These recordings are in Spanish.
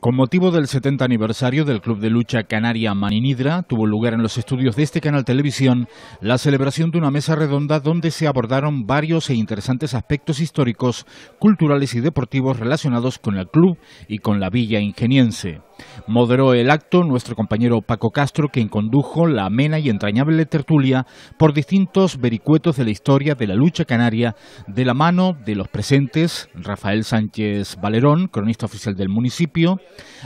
Con motivo del 70 aniversario del Club de Lucha Canaria Maninidra, tuvo lugar en los estudios de este canal televisión la celebración de una mesa redonda donde se abordaron varios e interesantes aspectos históricos, culturales y deportivos relacionados con el club y con la villa ingeniense. Moderó el acto nuestro compañero Paco Castro, quien condujo la amena y entrañable tertulia por distintos vericuetos de la historia de la lucha canaria de la mano de los presentes Rafael Sánchez Valerón, cronista oficial del municipio,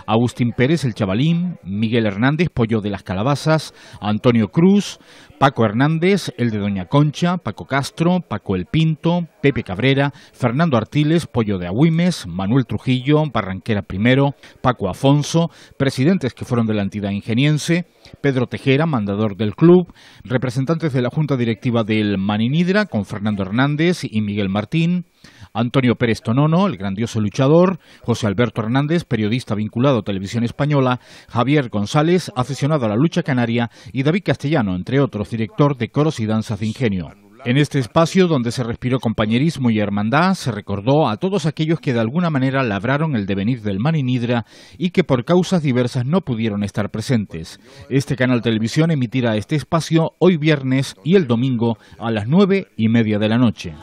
Agustín Pérez el Chavalín, Miguel Hernández Pollo de las Calabazas, Antonio Cruz, Paco Hernández, el de Doña Concha, Paco Castro, Paco El Pinto, Pepe Cabrera, Fernando Artiles, Pollo de Agüimes, Manuel Trujillo, Barranquera I, Paco Afonso, presidentes que fueron de la entidad ingeniense, Pedro Tejera, mandador del club, representantes de la Junta Directiva del Maninidra, con Fernando Hernández y Miguel Martín, Antonio Pérez Tonono, el grandioso luchador, José Alberto Hernández, periodista vinculado a Televisión Española, Javier González, aficionado a la lucha canaria, y David Castellano, entre otros, director de coros y danzas de ingenio. En este espacio donde se respiró compañerismo y hermandad, se recordó a todos aquellos que de alguna manera labraron el devenir del Marinidra y que por causas diversas no pudieron estar presentes. Este canal televisión emitirá este espacio hoy viernes y el domingo a las nueve y media de la noche.